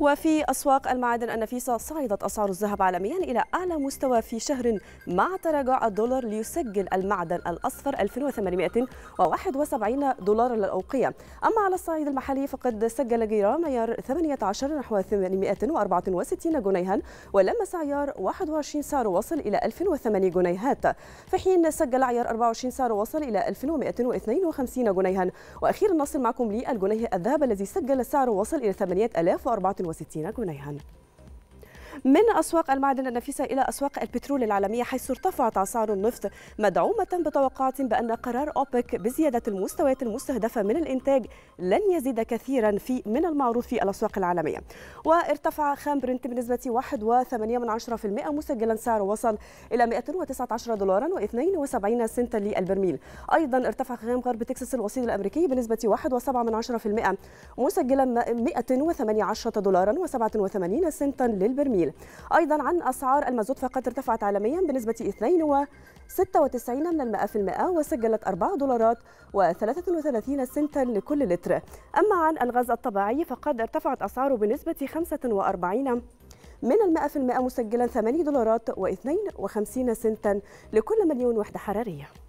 وفي أسواق المعادن النفيسة صعدت أسعار الذهب عالميا إلى أعلى مستوى في شهر مع تراجع الدولار ليسجل المعدن الأصفر 2871 دولارا للأوقية أما على الصعيد المحلي فقد سجل جرام عيار 18 نحو 864 جنيها ولمس عيار 21 سعر وصل إلى 1008 جنيهات في حين سجل عيار 24 سعر وصل إلى 1152 جنيها وأخيرا نصل معكم للجنيه الذهب الذي سجل سعر وصل إلى 8400 وستين جنيها من أسواق المعادن النفيسة إلى أسواق البترول العالمية حيث ارتفعت أسعار النفط مدعومة بتوقعات بأن قرار أوبك بزيادة المستويات المستهدفة من الإنتاج لن يزيد كثيرا في من المعروض في الأسواق العالمية وارتفع خام برنت بنسبة 1.8% مسجلا سعر وصل إلى 119 دولارا و72 سنتا للبرميل أيضا ارتفع خام غرب تكساس الوسيط الأمريكي بنسبة 1.7% مسجلا 118 دولارا و87 سنتا للبرميل البديل أيضا عن أسعار المازوت فقد ارتفعت عالميا بنسبة 2.96 من المئة في المئة وسجلت 4 دولارات و33 سنتا لكل لتر أما عن الغاز الطبيعي فقد ارتفعت أسعاره بنسبة 45 من المئة في المئة مسجلا 8 دولارات و52 سنتا لكل مليون وحدة حرارية